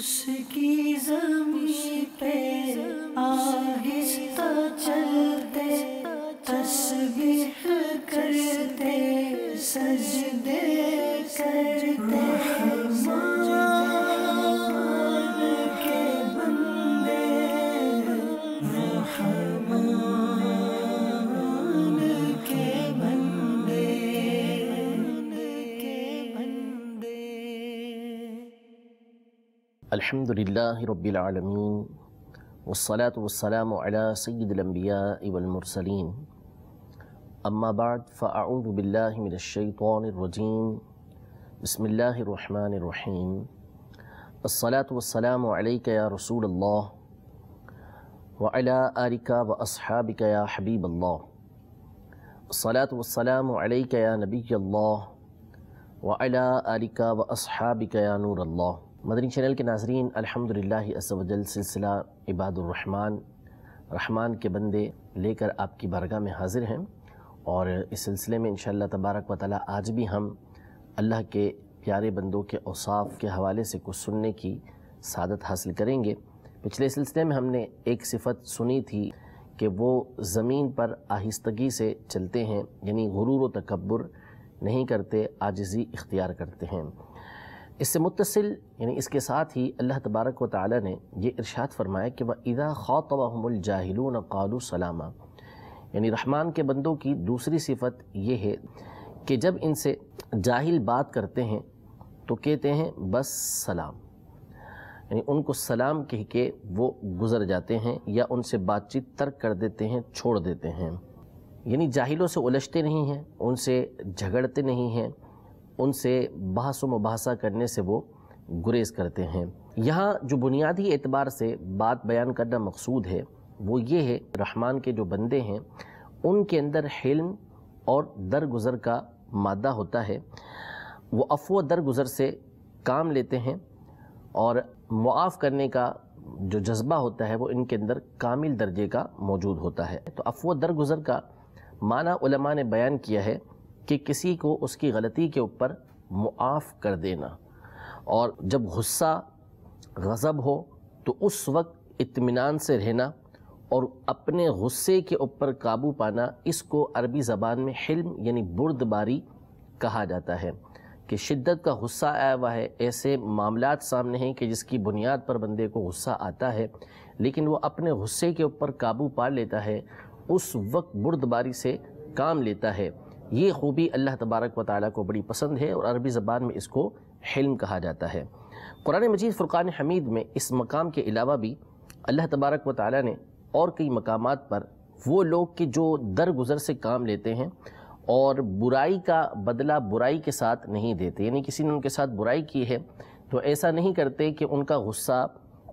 اس کی زمین پہ آ گل دس گستے سجتے سجتے الحمد للّہ ربی العالمین والسلام على سید الانبیاء والمرسلین اما بعد فاعوذ باللہ من الشیطان الرجیم بسم اللہ الرحمن الرحیم الصلاة والسلام علیکہ یا رسول اللہ اللّہ وَلا واصحابکہ یا حبیب اللہ الصلاة والسلام علیکہ یا نبی اللّہ و اللہ علہ و الحابقیٰ نور اللہ مدنی چینل کے ناظرین الحمد للہ سلسلہ عباد الرحمن رحمان کے بندے لے کر آپ کی بارگاہ میں حاضر ہیں اور اس سلسلے میں انشاءاللہ تبارک و تعالی آج بھی ہم اللہ کے پیارے بندوں کے اوصاف کے حوالے سے کچھ سننے کی سعادت حاصل کریں گے پچھلے سلسلے میں ہم نے ایک صفت سنی تھی کہ وہ زمین پر آہستگی سے چلتے ہیں یعنی غرور و تکبر نہیں کرتے عاجزی اختیار کرتے ہیں اس سے متصل یعنی اس کے ساتھ ہی اللہ تبارک و تعالی نے یہ ارشاد فرمایا کہ وہ ادا الْجَاهِلُونَ قَالُوا سَلَامًا سلامہ یعنی رحمان کے بندوں کی دوسری صفت یہ ہے کہ جب ان سے جاہل بات کرتے ہیں تو کہتے ہیں بس سلام یعنی ان کو سلام کہہ کے وہ گزر جاتے ہیں یا ان سے بات چیت ترک کر دیتے ہیں چھوڑ دیتے ہیں یعنی جاہلوں سے الجھتے نہیں ہیں ان سے جھگڑتے نہیں ہیں ان سے بحث و مباحثہ کرنے سے وہ گریز کرتے ہیں یہاں جو بنیادی اعتبار سے بات بیان کرنا مقصود ہے وہ یہ ہے رحمان کے جو بندے ہیں ان کے اندر حلم اور درگزر کا مادہ ہوتا ہے وہ افو درگزر سے کام لیتے ہیں اور معاف کرنے کا جو جذبہ ہوتا ہے وہ ان کے اندر کامل درجے کا موجود ہوتا ہے تو افو درگزر کا معنی علماء نے بیان کیا ہے کہ کسی کو اس کی غلطی کے اوپر معاف کر دینا اور جب غصہ غضب ہو تو اس وقت اطمینان سے رہنا اور اپنے غصے کے اوپر قابو پانا اس کو عربی زبان میں حلم یعنی برد باری کہا جاتا ہے کہ شدت کا غصہ آیا ہوا ہے ایسے معاملات سامنے ہیں کہ جس کی بنیاد پر بندے کو غصہ آتا ہے لیکن وہ اپنے غصے کے اوپر قابو پا لیتا ہے اس وقت برد باری سے کام لیتا ہے یہ خوبی اللہ تبارک و تعالیٰ کو بڑی پسند ہے اور عربی زبان میں اس کو حلم کہا جاتا ہے قرآن مجید فرقان حمید میں اس مقام کے علاوہ بھی اللہ تبارک و تعالیٰ نے اور کئی مقامات پر وہ لوگ کہ جو درگزر سے کام لیتے ہیں اور برائی کا بدلہ برائی کے ساتھ نہیں دیتے یعنی کسی نے ان کے ساتھ برائی کی ہے تو ایسا نہیں کرتے کہ ان کا غصہ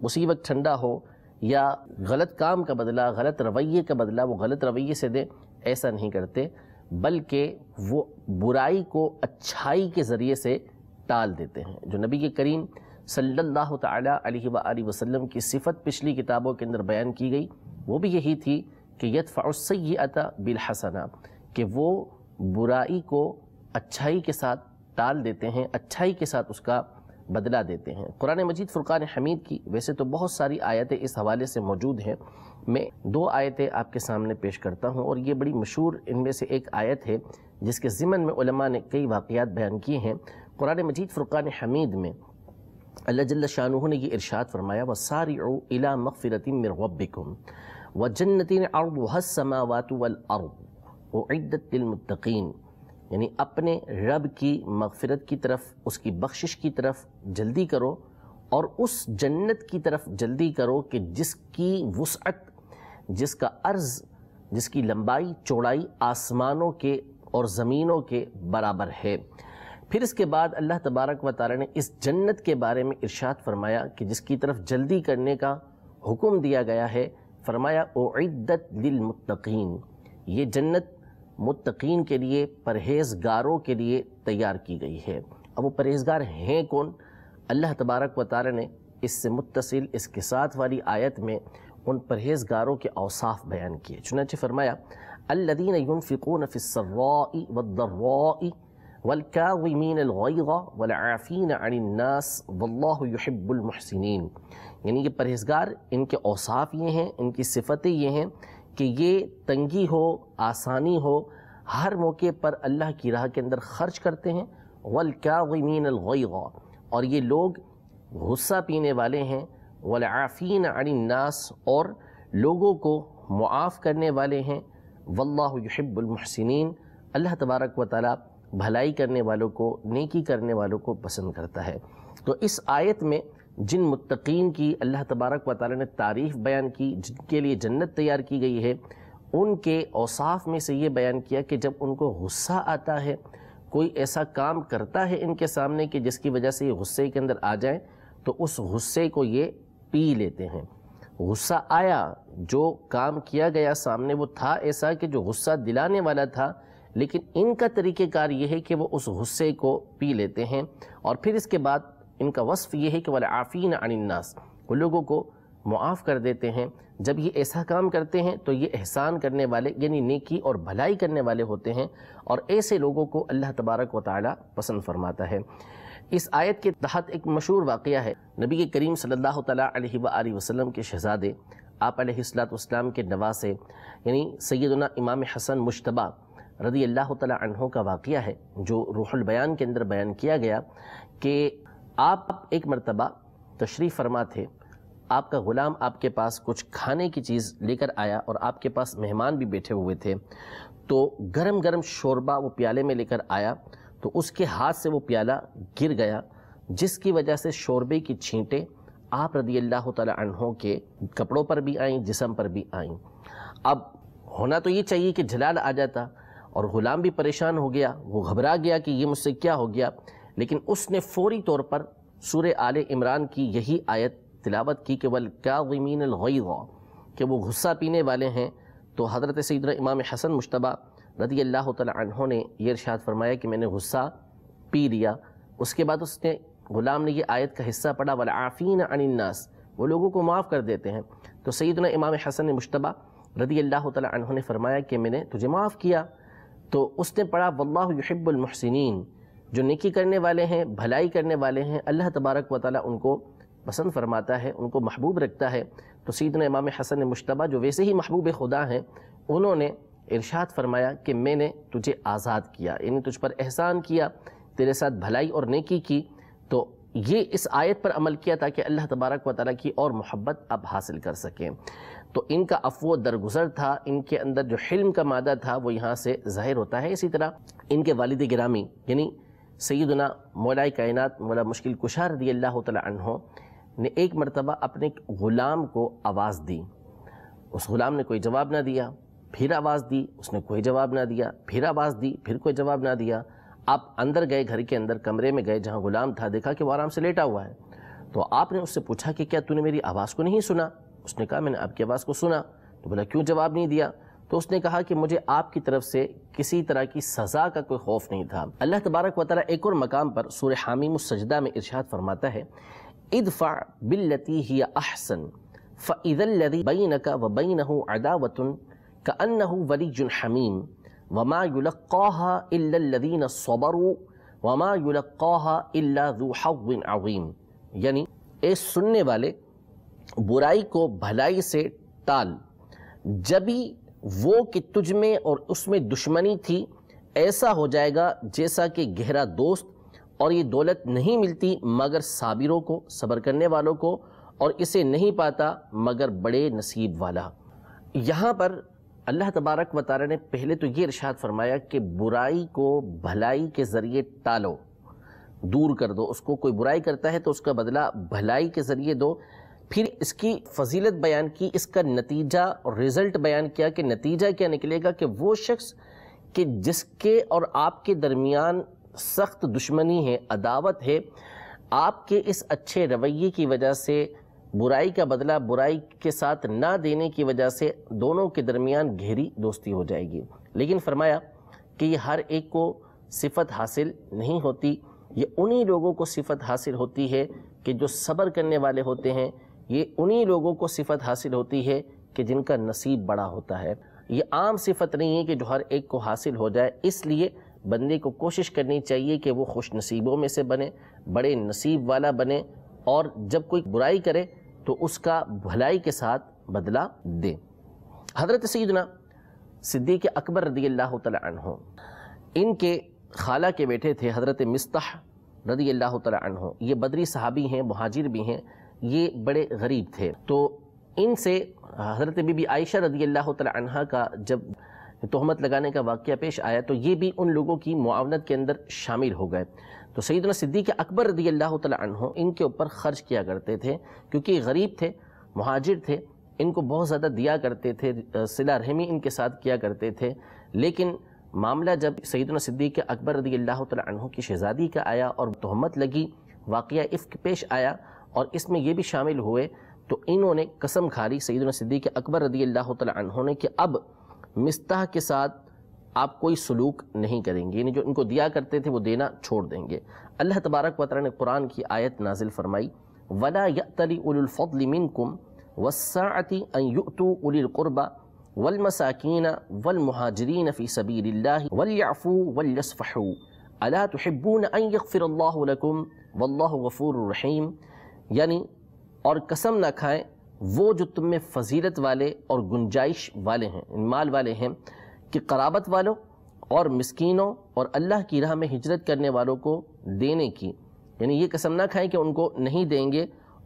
اسی وقت ٹھنڈا ہو یا غلط کام کا بدلہ غلط رویے کا بدلہ وہ غلط رویے سے دیں ایسا نہیں کرتے بلکہ وہ برائی کو اچھائی کے ذریعے سے ٹال دیتے ہیں جو نبی کے کریم صلی اللہ تعالیٰ علیہ و وسلم کی صفت پچھلی کتابوں کے اندر بیان کی گئی وہ بھی یہی تھی کہ یدفع السیئت بالحسنہ کہ وہ برائی کو اچھائی کے ساتھ ٹال دیتے ہیں اچھائی کے ساتھ اس کا بدلا دیتے ہیں قرآن مجید فرقان حمید کی ویسے تو بہت ساری آیتیں اس حوالے سے موجود ہیں میں دو آیتیں آپ کے سامنے پیش کرتا ہوں اور یہ بڑی مشہور ان میں سے ایک آیت ہے جس کے ضمن میں علماء نے کئی واقعات بیان کیے ہیں قرآن مجید فرقان حمید میں اللہ جل شاہ نے یہ ارشاد فرمایا وہ ساری اولا جنتی یعنی اپنے رب کی مغفرت کی طرف اس کی بخشش کی طرف جلدی کرو اور اس جنت کی طرف جلدی کرو کہ جس کی وسعت جس کا عرض جس کی لمبائی چوڑائی آسمانوں کے اور زمینوں کے برابر ہے پھر اس کے بعد اللہ تبارک و تعالی نے اس جنت کے بارے میں ارشاد فرمایا کہ جس کی طرف جلدی کرنے کا حکم دیا گیا ہے فرمایا اعدت للمتقین یہ جنت متقین کے لیے پرہیزگاروں کے لیے تیار کی گئی ہے اب وہ پرہیزگار ہیں کون اللہ تبارک و تعالی نے اس سے متصل اس کے ساتھ والی آیت میں ان پرہیزگاروں کے اوصاف بیان کیے چنانچہ فرمایا ینفقون عن الناس واللہ یحب المحسنین یعنی یہ پرہیزگار ان کے اوصاف یہ ہیں ان کی صفتیں یہ ہیں کہ یہ تنگی ہو آسانی ہو ہر موقع پر اللہ کی راہ کے اندر خرچ کرتے ہیں غلقین الغی اور یہ لوگ غصہ پینے والے ہیں عن الناس اور لوگوں کو معاف کرنے والے ہیں واللہ یحب المحسنین اللہ تبارک و تعالی بھلائی کرنے والوں کو نیکی کرنے والوں کو پسند کرتا ہے تو اس آیت میں جن متقین کی اللہ تبارک و تعالی نے تعریف بیان کی جن کے لیے جنت تیار کی گئی ہے ان کے اوصاف میں سے یہ بیان کیا کہ جب ان کو غصہ آتا ہے کوئی ایسا کام کرتا ہے ان کے سامنے کہ جس کی وجہ سے یہ غصے کے اندر آ جائیں تو اس غصے کو یہ پی لیتے ہیں غصہ آیا جو کام کیا گیا سامنے وہ تھا ایسا کہ جو غصہ دلانے والا تھا لیکن ان کا طریقہ کار یہ ہے کہ وہ اس غصے کو پی لیتے ہیں اور پھر اس کے بعد ان کا وصف یہ ہے کہ والے عن الناس وہ لوگوں کو معاف کر دیتے ہیں جب یہ ایسا کام کرتے ہیں تو یہ احسان کرنے والے یعنی نیکی اور بھلائی کرنے والے ہوتے ہیں اور ایسے لوگوں کو اللہ تبارک و تعالی پسند فرماتا ہے اس آیت کے تحت ایک مشہور واقعہ ہے نبی کریم صلی اللہ تعالیٰ علیہ وآلہ وسلم کے شہزادے آپ علیہ السلاۃ والسلام کے نواسے یعنی سیدنا امام حسن مشتبہ رضی اللہ تعالیٰ عنہ کا واقعہ ہے جو روح البیان کے اندر بیان کیا گیا کہ آپ ایک مرتبہ تشریف فرما تھے آپ کا غلام آپ کے پاس کچھ کھانے کی چیز لے کر آیا اور آپ کے پاس مہمان بھی بیٹھے ہوئے تھے تو گرم گرم شوربہ وہ پیالے میں لے کر آیا تو اس کے ہاتھ سے وہ پیالہ گر گیا جس کی وجہ سے شوربے کی چھینٹیں آپ رضی اللہ تعالی عنہ کے کپڑوں پر بھی آئیں جسم پر بھی آئیں اب ہونا تو یہ چاہیے کہ جلال آ جاتا اور غلام بھی پریشان ہو گیا وہ گھبرا گیا کہ یہ مجھ سے کیا ہو گیا لیکن اس نے فوری طور پر سورہ آل عمران کی یہی آیت تلاوت کی کہ ویمین الغی کہ وہ غصہ پینے والے ہیں تو حضرت سیدنا امام حسن مشتبہ رضی اللہ تعالی عنہ نے یہ ارشاد فرمایا کہ میں نے غصہ پی لیا اس کے بعد اس نے غلام نے یہ آیت کا حصہ پڑا ولافین الناس وہ لوگوں کو معاف کر دیتے ہیں تو سیدنا امام حسن مشتبہ رضی اللہ تعالی عنہ نے فرمایا کہ میں نے تجھے معاف کیا تو اس نے پڑھا یحب المحسنین جو نیکی کرنے والے ہیں بھلائی کرنے والے ہیں اللہ تبارک و تعالیٰ ان کو پسند فرماتا ہے ان کو محبوب رکھتا ہے تو سیدنا امام حسن مشتبہ جو ویسے ہی محبوب خدا ہیں انہوں نے ارشاد فرمایا کہ میں نے تجھے آزاد کیا یعنی تجھ پر احسان کیا تیرے ساتھ بھلائی اور نیکی کی تو یہ اس آیت پر عمل کیا تاکہ اللہ تبارک و تعالیٰ کی اور محبت اب حاصل کر سکیں تو ان کا افو درگزر تھا ان کے اندر جو حلم کا مادہ تھا وہ یہاں سے ظاہر ہوتا ہے اسی طرح ان کے والد گرامی یعنی سیدنا مولا کائنات مولا مشکل کشا رضی اللہ تعالیٰ عنہ نے ایک مرتبہ اپنے غلام کو آواز دی اس غلام نے کوئی جواب نہ دیا پھر آواز دی اس نے کوئی جواب نہ دیا پھر آواز دی پھر کوئی جواب نہ دیا آپ اندر گئے گھر کے اندر کمرے میں گئے جہاں غلام تھا دیکھا کہ وہ آرام سے لیٹا ہوا ہے تو آپ نے اس سے پوچھا کہ کیا تو نے میری آواز کو نہیں سنا اس نے کہا میں نے آپ کی آواز کو سنا تو بولا کیوں جواب نہیں دیا تو اس نے کہا کہ مجھے آپ کی طرف سے کسی طرح کی سزا کا کوئی خوف نہیں تھا اللہ تبارک و تعالیٰ ایک اور مقام پر سورہ حامیم السجدہ میں ارشاد فرماتا ہے ادفع باللتی ہی احسن فَإِذَا الَّذِي بَيْنَكَ وَبَيْنَهُ عَدَاوَةٌ كَأَنَّهُ وَلِيٌّ حَمِيمٌ وَمَا يُلَقَّاهَا إِلَّا الَّذِينَ صَبَرُوا وَمَا يُلَقَّاهَا إِلَّا ذُو حَظٍ عَظِيمٍ یعنی اے سننے والے برائی کو بھلائی سے ٹال جبی وہ کہ تجھ میں اور اس میں دشمنی تھی ایسا ہو جائے گا جیسا کہ گہرا دوست اور یہ دولت نہیں ملتی مگر صابروں کو صبر کرنے والوں کو اور اسے نہیں پاتا مگر بڑے نصیب والا یہاں پر اللہ تبارک و تعالی نے پہلے تو یہ ارشاد فرمایا کہ برائی کو بھلائی کے ذریعے ٹالو دور کر دو اس کو کوئی برائی کرتا ہے تو اس کا بدلہ بھلائی کے ذریعے دو پھر اس کی فضیلت بیان کی اس کا نتیجہ اور رزلٹ بیان کیا کہ نتیجہ کیا نکلے گا کہ وہ شخص کہ جس کے اور آپ کے درمیان سخت دشمنی ہے عداوت ہے آپ کے اس اچھے رویے کی وجہ سے برائی کا بدلہ برائی کے ساتھ نہ دینے کی وجہ سے دونوں کے درمیان گہری دوستی ہو جائے گی لیکن فرمایا کہ یہ ہر ایک کو صفت حاصل نہیں ہوتی یہ انہی لوگوں کو صفت حاصل ہوتی ہے کہ جو صبر کرنے والے ہوتے ہیں یہ انہی لوگوں کو صفت حاصل ہوتی ہے کہ جن کا نصیب بڑا ہوتا ہے یہ عام صفت نہیں ہے کہ جو ہر ایک کو حاصل ہو جائے اس لیے بندے کو کوشش کرنی چاہیے کہ وہ خوش نصیبوں میں سے بنے بڑے نصیب والا بنے اور جب کوئی برائی کرے تو اس کا بھلائی کے ساتھ بدلہ دے حضرت سیدنا صدیق اکبر رضی اللہ تعالی عنہ ان کے خالہ کے بیٹے تھے حضرت مستح رضی اللہ تعالی عنہ یہ بدری صحابی ہیں مہاجر بھی ہیں یہ بڑے غریب تھے تو ان سے حضرت بی بی عائشہ رضی اللہ تعالی عنہ کا جب تہمت لگانے کا واقعہ پیش آیا تو یہ بھی ان لوگوں کی معاونت کے اندر شامل ہو گئے تو سیدنا صدیق اکبر رضی اللہ تعالی عنہ ان کے اوپر خرچ کیا کرتے تھے کیونکہ غریب تھے مہاجر تھے ان کو بہت زیادہ دیا کرتے تھے صلح رحمی ان کے ساتھ کیا کرتے تھے لیکن معاملہ جب سیدنا صدیق اکبر رضی اللہ تعالی عنہ کی شہزادی کا آیا اور تہمت لگی واقعہ عفق پیش آیا اور اس میں یہ بھی شامل ہوئے تو انہوں نے قسم کھاری سیدنا صدیق اکبر رضی اللہ تعالیٰ عنہ نے کہ اب مستح کے ساتھ آپ کوئی سلوک نہیں کریں گے یعنی جو ان کو دیا کرتے تھے وہ دینا چھوڑ دیں گے اللہ تبارک و تعالی نے قرآن کی آیت نازل فرمائی وَلَا يَأْتَلِ أُولُو الْفَضْلِ مِنْكُمْ وَالسَّاعَةِ أَن يُؤْتُوا أُولِي الْقُرْبَى وَالْمَسَاكِينَ وَالْمُهَاجِرِينَ فِي سَبِيلِ اللَّهِ وَلْيَعْفُوا وَلْيَصْفَحُوا أَلَا تُحِبُّونَ أَن يَغْفِرَ اللَّهُ لَكُمْ وَاللَّهُ غَفُورٌ رَّحِيمٌ یعنی اور قسم نہ کھائیں وہ جو تم میں فضیلت والے اور گنجائش والے ہیں یعنی مال والے ہیں کہ قرابت والوں اور مسکینوں اور اللہ کی راہ میں ہجرت کرنے والوں کو دینے کی یعنی یہ قسم نہ کھائیں کہ ان کو نہیں دیں گے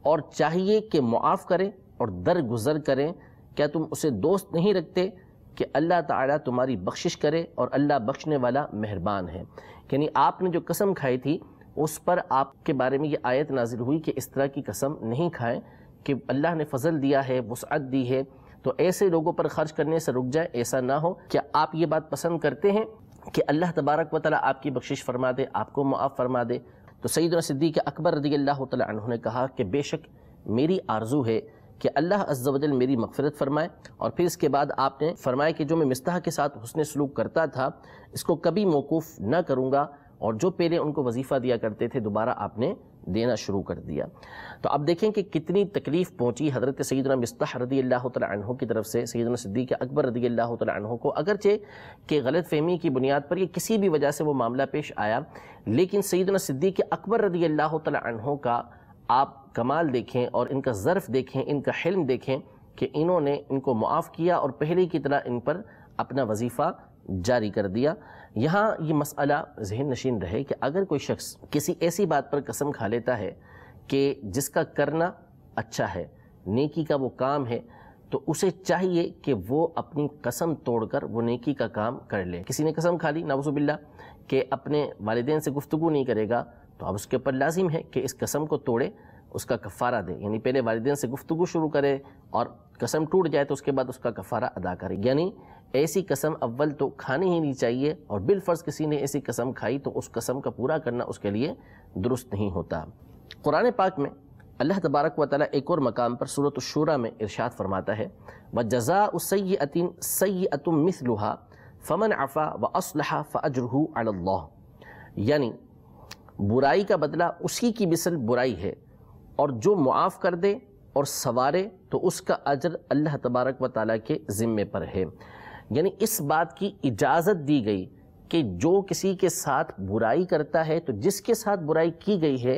اور چاہیے کہ معاف کریں اور درگزر کریں کیا تم اسے دوست نہیں رکھتے کہ اللہ تعالیٰ تمہاری بخشش کرے اور اللہ بخشنے والا مہربان ہے یعنی آپ نے جو قسم کھائی تھی اس پر آپ کے بارے میں یہ آیت نازل ہوئی کہ اس طرح کی قسم نہیں کھائیں کہ اللہ نے فضل دیا ہے وسعت دی ہے تو ایسے لوگوں پر خرچ کرنے سے رک جائے ایسا نہ ہو کیا آپ یہ بات پسند کرتے ہیں کہ اللہ تبارک و تعالیٰ آپ کی بخشش فرما دے آپ کو معاف فرما دے تو سیدنا صدیق اکبر رضی اللہ تعالیٰ عنہ نے کہا کہ بے شک میری آرزو ہے کہ اللہ عز و جل میری مغفرت فرمائے اور پھر اس کے بعد آپ نے فرمایا کہ جو میں مستحق کے ساتھ حسن سلوک کرتا تھا اس کو کبھی موقوف نہ کروں گا اور جو پہلے ان کو وظیفہ دیا کرتے تھے دوبارہ آپ نے دینا شروع کر دیا تو آپ دیکھیں کہ کتنی تکلیف پہنچی حضرت سیدنا مستح رضی اللہ تعالیٰ عنہ کی طرف سے سیدنا صدیق اکبر رضی اللہ تعالیٰ عنہ کو اگرچہ کہ غلط فہمی کی بنیاد پر یہ کسی بھی وجہ سے وہ معاملہ پیش آیا لیکن سیدنا صدیق اکبر رضی اللہ تعالیٰ عنہ کا آپ کمال دیکھیں اور ان کا ظرف دیکھیں ان کا حلم دیکھیں کہ انہوں نے ان کو معاف کیا اور پہلے کی طرح ان پر اپنا وظیفہ جاری کر دیا یہاں یہ مسئلہ ذہن نشین رہے کہ اگر کوئی شخص کسی ایسی بات پر قسم کھا لیتا ہے کہ جس کا کرنا اچھا ہے نیکی کا وہ کام ہے تو اسے چاہیے کہ وہ اپنی قسم توڑ کر وہ نیکی کا کام کر لے کسی نے قسم کھا لی ناوزب باللہ کہ اپنے والدین سے گفتگو نہیں کرے گا تو اب اس کے اوپر لازم ہے کہ اس قسم کو توڑے اس کا کفارہ دے یعنی پہلے والدین سے گفتگو شروع کرے اور قسم ٹوٹ جائے تو اس کے بعد اس کا کفارہ ادا کرے یعنی ایسی قسم اول تو کھانے ہی نہیں چاہیے اور بالفرض کسی نے ایسی قسم کھائی تو اس قسم کا پورا کرنا اس کے لیے درست نہیں ہوتا قرآن پاک میں اللہ تبارک و تعالیٰ ایک اور مقام پر صورت الشورا میں ارشاد فرماتا ہے و جزا س سید مثلحا سید فمن افا و اسلحہ فجرح اللہ یعنی برائی کا بدلہ اسی کی مثل برائی ہے اور جو معاف کر دے اور سوارے تو اس کا اجر اللہ تبارک و تعالیٰ کے ذمے پر ہے یعنی اس بات کی اجازت دی گئی کہ جو کسی کے ساتھ برائی کرتا ہے تو جس کے ساتھ برائی کی گئی ہے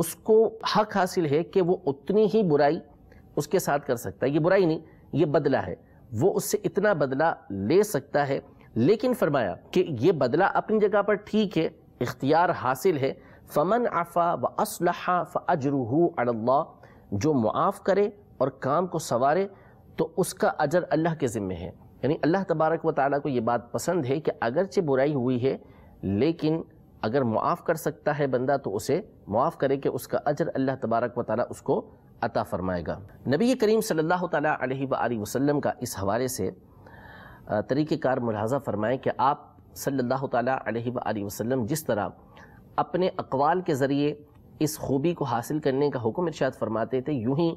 اس کو حق حاصل ہے کہ وہ اتنی ہی برائی اس کے ساتھ کر سکتا ہے یہ برائی نہیں یہ بدلہ ہے وہ اس سے اتنا بدلہ لے سکتا ہے لیکن فرمایا کہ یہ بدلہ اپنی جگہ پر ٹھیک ہے اختیار حاصل ہے فمن عفا و اسلحہ فجرح اللہ جو معاف کرے اور کام کو سوارے تو اس کا اجر اللہ کے ذمے ہے یعنی اللہ تبارک و تعالیٰ کو یہ بات پسند ہے کہ اگرچہ برائی ہوئی ہے لیکن اگر معاف کر سکتا ہے بندہ تو اسے معاف کرے کہ اس کا اجر اللہ تبارک و تعالیٰ اس کو عطا فرمائے گا نبی کریم صلی اللہ تعالیٰ علیہ و وسلم کا اس حوالے سے طریقہ کار ملاحظہ فرمائیں کہ آپ صلی اللہ تعالیٰ علیہ و وسلم جس طرح اپنے اقوال کے ذریعے اس خوبی کو حاصل کرنے کا حکم ارشاد فرماتے تھے یوں ہی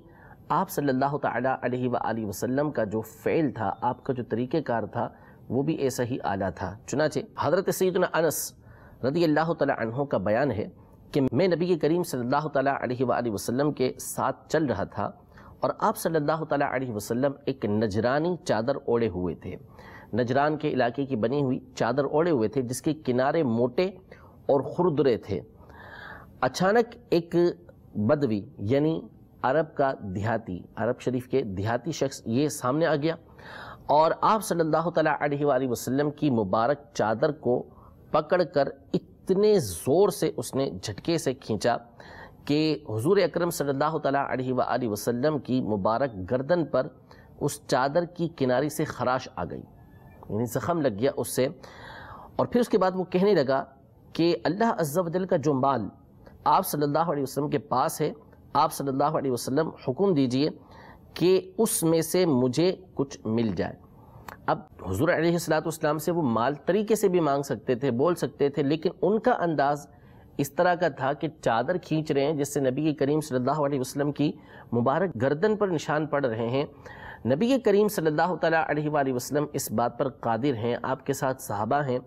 آپ صلی اللہ تعالیٰ علیہ وآلہ وسلم کا جو فعل تھا آپ کا جو طریقہ کار تھا وہ بھی ایسا ہی اعلیٰ تھا چنانچہ حضرت سیدنا انس رضی اللہ تعالیٰ عنہ کا بیان ہے کہ میں نبی کریم صلی اللہ تعالیٰ علیہ وآلہ وسلم کے ساتھ چل رہا تھا اور آپ صلی اللہ تعالیٰ علیہ وسلم ایک نجرانی چادر اوڑے ہوئے تھے نجران کے علاقے کی بنی ہوئی چادر اوڑے ہوئے تھے جس کے کنارے موٹے اور خردرے تھے اچانک ایک بدوی یعنی عرب کا دیہاتی عرب شریف کے دیہاتی شخص یہ سامنے آ گیا اور آپ صلی اللہ تعالیٰ علیہ وآلہ وسلم کی مبارک چادر کو پکڑ کر اتنے زور سے اس نے جھٹکے سے کھینچا کہ حضور اکرم صلی اللہ تعالیٰ علیہ وآلہ وسلم کی مبارک گردن پر اس چادر کی کناری سے خراش آ گئی یعنی زخم لگ گیا اس سے اور پھر اس کے بعد وہ کہنے لگا کہ اللہ عز و جل کا جو مال آپ صلی اللہ علیہ وسلم کے پاس ہے آپ صلی اللہ علیہ وسلم حکم دیجئے کہ اس میں سے مجھے کچھ مل جائے اب حضور علیہ السلام سے وہ مال طریقے سے بھی مانگ سکتے تھے بول سکتے تھے لیکن ان کا انداز اس طرح کا تھا کہ چادر کھینچ رہے ہیں جس سے نبی کریم صلی اللہ علیہ وسلم کی مبارک گردن پر نشان پڑ رہے ہیں نبی کریم صلی اللہ تعالیٰ علیہ وآلہ وسلم اس بات پر قادر ہیں آپ کے ساتھ صحابہ ہیں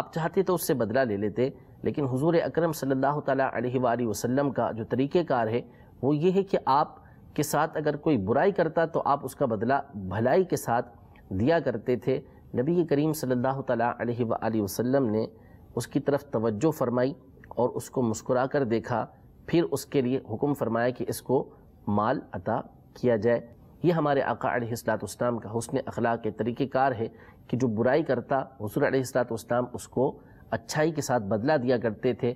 آپ چاہتے تو اس سے بدلہ لے لیتے لیکن حضور اکرم صلی اللہ تعالیٰ علیہ وسلم کا جو طریقہ کار ہے وہ یہ ہے کہ آپ کے ساتھ اگر کوئی برائی کرتا تو آپ اس کا بدلہ بھلائی کے ساتھ دیا کرتے تھے نبی کریم صلی اللہ تعالیٰ علیہ وآلہ وسلم نے اس کی طرف توجہ فرمائی اور اس کو مسکرا کر دیکھا پھر اس کے لیے حکم فرمایا کہ اس کو مال عطا کیا جائے یہ ہمارے آقا علیہ الصلاط اسلام کا حسن اخلاق کے طریقہ کار ہے کہ جو برائی کرتا حضور علیہ السلاط اسلام اس کو اچھائی کے ساتھ بدلہ دیا کرتے تھے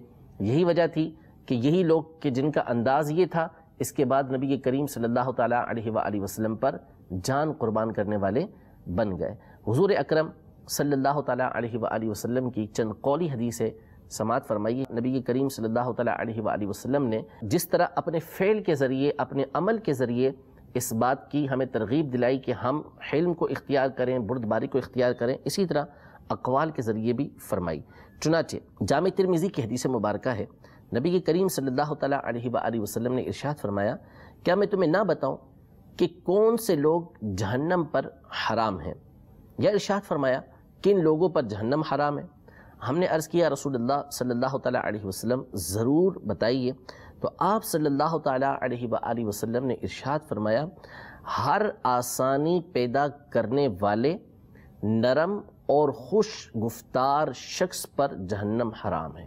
یہی وجہ تھی کہ یہی لوگ کہ جن کا انداز یہ تھا اس کے بعد نبی کریم صلی اللہ تعالیٰ علیہ وآلہ وسلم پر جان قربان کرنے والے بن گئے حضور اکرم صلی اللہ تعالیٰ علیہ وآلہ وسلم کی چند قولی حدیث سماعت فرمائیے نبی کریم صلی اللہ تعالیٰ علیہ وآلہ وسلم نے جس طرح اپنے فعل کے ذریعے اپنے عمل کے ذریعے اس بات کی ہمیں ترغیب دلائی کہ ہم حلم کو اختیار کریں بردباری کو اختیار کریں اسی طرح اقوال کے ذریعے بھی فرمائی چنانچہ جامع ترمیزی کی حدیث مبارکہ ہے نبی کریم صلی اللہ تعالیٰ علیہ وآلہ وسلم نے ارشاد فرمایا کیا میں تمہیں نہ بتاؤں کہ کون سے لوگ جہنم پر حرام ہیں یا ارشاد فرمایا کن لوگوں پر جہنم حرام ہے ہم نے عرض کیا رسول اللہ صلی اللہ تعالیٰ علیہ وسلم ضرور بتائیے تو آپ صلی اللہ تعالیٰ علیہ وآلہ وسلم نے ارشاد فرمایا ہر آسانی پیدا کرنے والے نرم اور خوش گفتار شخص پر جہنم حرام ہے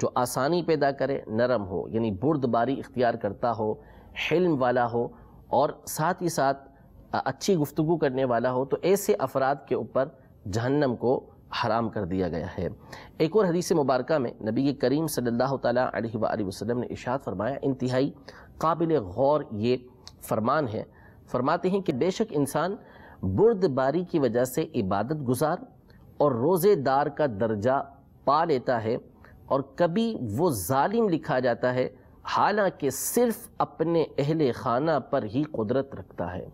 جو آسانی پیدا کرے نرم ہو یعنی برد باری اختیار کرتا ہو حلم والا ہو اور ساتھ ہی ساتھ اچھی گفتگو کرنے والا ہو تو ایسے افراد کے اوپر جہنم کو حرام کر دیا گیا ہے ایک اور حدیث مبارکہ میں نبی کریم صلی اللہ تعالیٰ علیہ و وسلم نے اشاعت فرمایا انتہائی قابل غور یہ فرمان ہے فرماتے ہیں کہ بے شک انسان برد باری کی وجہ سے عبادت گزار اور روزے دار کا درجہ پا لیتا ہے اور کبھی وہ ظالم لکھا جاتا ہے حالانکہ صرف اپنے اہل خانہ پر ہی قدرت رکھتا ہے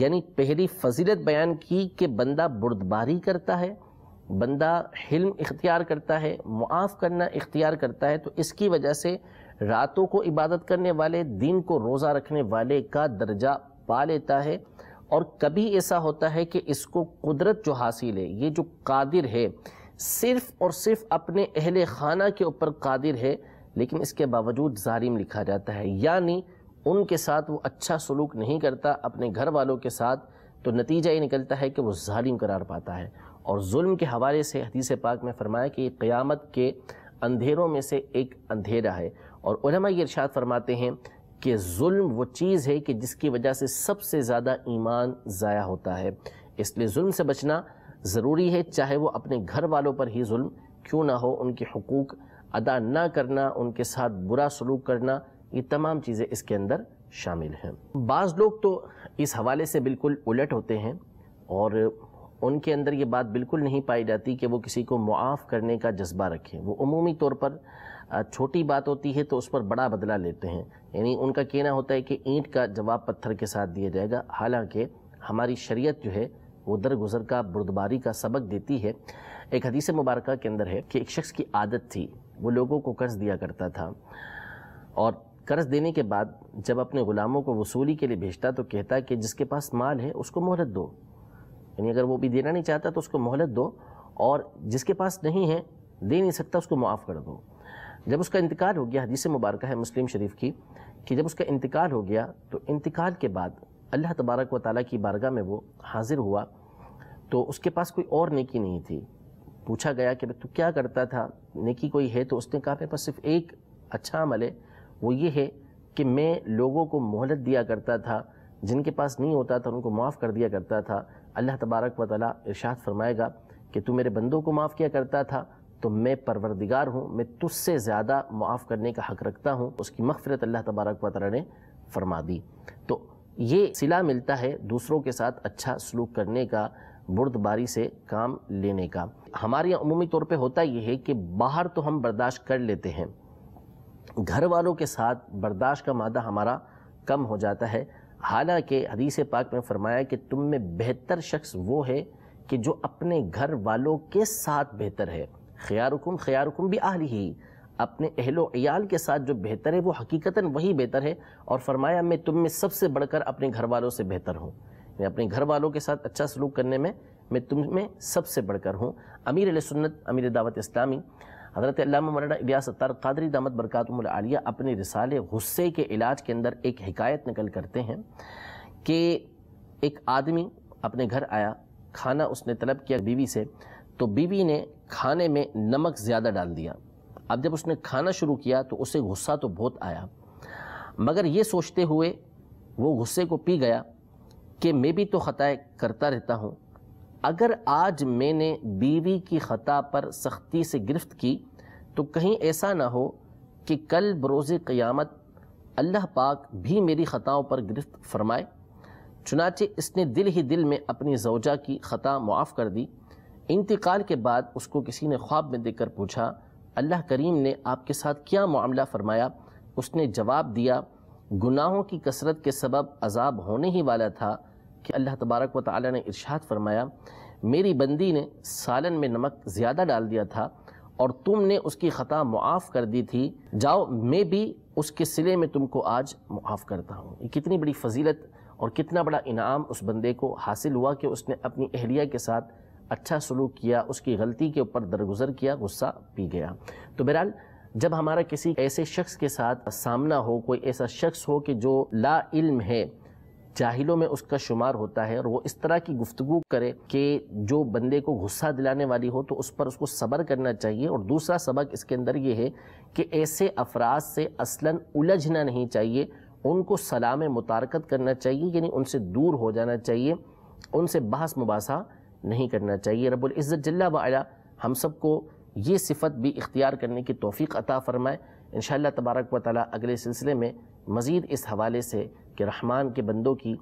یعنی پہلی فضیلت بیان کی کہ بندہ بردباری کرتا ہے بندہ حلم اختیار کرتا ہے معاف کرنا اختیار کرتا ہے تو اس کی وجہ سے راتوں کو عبادت کرنے والے دن کو روزہ رکھنے والے کا درجہ پا لیتا ہے اور کبھی ایسا ہوتا ہے کہ اس کو قدرت جو حاصل ہے یہ جو قادر ہے صرف اور صرف اپنے اہل خانہ کے اوپر قادر ہے لیکن اس کے باوجود ظالم لکھا جاتا ہے یعنی ان کے ساتھ وہ اچھا سلوک نہیں کرتا اپنے گھر والوں کے ساتھ تو نتیجہ یہ نکلتا ہے کہ وہ ظالم قرار پاتا ہے اور ظلم کے حوالے سے حدیث پاک میں فرمایا کہ یہ قیامت کے اندھیروں میں سے ایک اندھیرا ہے اور علماء یہ ارشاد فرماتے ہیں کہ ظلم وہ چیز ہے کہ جس کی وجہ سے سب سے زیادہ ایمان ضائع ہوتا ہے اس لیے ظلم سے بچنا ضروری ہے چاہے وہ اپنے گھر والوں پر ہی ظلم کیوں نہ ہو ان کے حقوق ادا نہ کرنا ان کے ساتھ برا سلوک کرنا یہ تمام چیزیں اس کے اندر شامل ہیں بعض لوگ تو اس حوالے سے بالکل الٹ ہوتے ہیں اور ان کے اندر یہ بات بالکل نہیں پائی جاتی کہ وہ کسی کو معاف کرنے کا جذبہ رکھیں وہ عمومی طور پر چھوٹی بات ہوتی ہے تو اس پر بڑا بدلہ لیتے ہیں یعنی ان کا کہنا ہوتا ہے کہ اینٹ کا جواب پتھر کے ساتھ دیا جائے گا حالانکہ ہماری شریعت جو ہے وہ درگزر کا بردباری کا سبق دیتی ہے ایک حدیث مبارکہ کے اندر ہے کہ ایک شخص کی عادت تھی وہ لوگوں کو قرض دیا کرتا تھا اور قرض دینے کے بعد جب اپنے غلاموں کو وصولی کے لیے بھیجتا تو کہتا کہ جس کے پاس مال ہے اس کو مہلت دو یعنی اگر وہ بھی دینا نہیں چاہتا تو اس کو مہلت دو اور جس کے پاس نہیں ہے دے نہیں سکتا اس کو معاف کر دو جب اس کا انتقال ہو گیا حدیث مبارکہ ہے مسلم شریف کی کہ جب اس کا انتقال ہو گیا تو انتقال کے بعد اللہ تبارک و تعالیٰ کی بارگاہ میں وہ حاضر ہوا تو اس کے پاس کوئی اور نیکی نہیں تھی پوچھا گیا کہ تو کیا کرتا تھا نیکی کوئی ہے تو اس نے کہا میرے پاس صرف ایک اچھا عمل ہے وہ یہ ہے کہ میں لوگوں کو مہلت دیا کرتا تھا جن کے پاس نہیں ہوتا تھا ان کو معاف کر دیا کرتا تھا اللہ تبارک و تعالیٰ ارشاد فرمائے گا کہ تو میرے بندوں کو معاف کیا کرتا تھا تو میں پروردگار ہوں میں تجھ سے زیادہ معاف کرنے کا حق رکھتا ہوں اس کی مغفرت اللہ تبارک و تعالیٰ نے فرما دی یہ صلہ ملتا ہے دوسروں کے ساتھ اچھا سلوک کرنے کا برد باری سے کام لینے کا ہمارے عمومی طور پہ ہوتا یہ ہے کہ باہر تو ہم برداشت کر لیتے ہیں گھر والوں کے ساتھ برداشت کا مادہ ہمارا کم ہو جاتا ہے حالانکہ حدیث پاک میں فرمایا کہ تم میں بہتر شخص وہ ہے کہ جو اپنے گھر والوں کے ساتھ بہتر ہے خیارکم خیارکم بھی اہلی ہی اپنے اہل و عیال کے ساتھ جو بہتر ہے وہ حقیقتاً وہی بہتر ہے اور فرمایا میں تم میں سب سے بڑھ کر اپنے گھر والوں سے بہتر ہوں میں اپنے گھر والوں کے ساتھ اچھا سلوک کرنے میں میں تم میں سب سے بڑھ کر ہوں امیر علیہ سنت امیر دعوت اسلامی حضرت علامہ مولانا ستار قادری دامت برکاتم العالیہ اپنے رسالے غصے کے علاج کے اندر ایک حکایت نقل کرتے ہیں کہ ایک آدمی اپنے گھر آیا کھانا اس نے طلب کیا بیوی سے تو بیوی نے کھانے میں نمک زیادہ ڈال دیا اب جب اس نے کھانا شروع کیا تو اسے غصہ تو بہت آیا مگر یہ سوچتے ہوئے وہ غصے کو پی گیا کہ میں بھی تو خطائے کرتا رہتا ہوں اگر آج میں نے بیوی کی خطا پر سختی سے گرفت کی تو کہیں ایسا نہ ہو کہ کل بروز قیامت اللہ پاک بھی میری خطاؤں پر گرفت فرمائے چنانچہ اس نے دل ہی دل میں اپنی زوجہ کی خطا معاف کر دی انتقال کے بعد اس کو کسی نے خواب میں دیکھ کر پوچھا اللہ کریم نے آپ کے ساتھ کیا معاملہ فرمایا اس نے جواب دیا گناہوں کی کثرت کے سبب عذاب ہونے ہی والا تھا کہ اللہ تبارک و تعالی نے ارشاد فرمایا میری بندی نے سالن میں نمک زیادہ ڈال دیا تھا اور تم نے اس کی خطا معاف کر دی تھی جاؤ میں بھی اس کے سلے میں تم کو آج معاف کرتا ہوں یہ کتنی بڑی فضیلت اور کتنا بڑا انعام اس بندے کو حاصل ہوا کہ اس نے اپنی اہلیہ کے ساتھ اچھا سلوک کیا اس کی غلطی کے اوپر درگزر کیا غصہ پی گیا تو بہرحال جب ہمارا کسی ایسے شخص کے ساتھ سامنا ہو کوئی ایسا شخص ہو کہ جو لا علم ہے جاہلوں میں اس کا شمار ہوتا ہے اور وہ اس طرح کی گفتگو کرے کہ جو بندے کو غصہ دلانے والی ہو تو اس پر اس کو صبر کرنا چاہیے اور دوسرا سبق اس کے اندر یہ ہے کہ ایسے افراد سے اصلاً الجھنا نہیں چاہیے ان کو سلام متارکت کرنا چاہیے یعنی ان سے دور ہو جانا چاہیے ان سے بحث مباحثہ نہیں کرنا چاہیے رب العزت جلّہ وعلا ہم سب کو یہ صفت بھی اختیار کرنے کی توفیق عطا فرمائے انشاءاللہ تبارک و تعالی اگلے سلسلے میں مزید اس حوالے سے کہ رحمان کے بندوں کی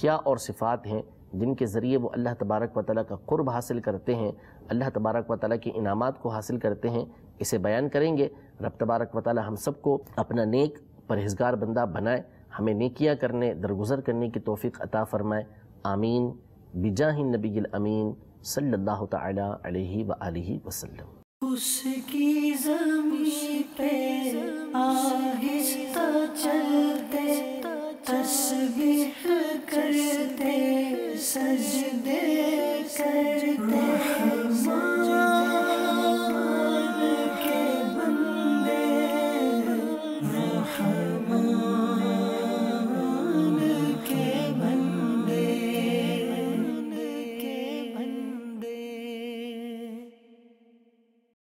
کیا اور صفات ہیں جن کے ذریعے وہ اللہ تبارک و تعالیٰ کا قرب حاصل کرتے ہیں اللہ تبارک و تعالیٰ کے انعامات کو حاصل کرتے ہیں اسے بیان کریں گے رب تبارک و تعالیٰ ہم سب کو اپنا نیک پرہزگار بندہ بنائے ہمیں نیکیاں کرنے درگزر کرنے کی توفیق عطا فرمائے آمین بجاہ النبی الامین صلی اللہ تعالی علیہ وآلہ وسلم اس کی زمین پہ آہستہ چلتے تسبیح کرتے سجدے کرتے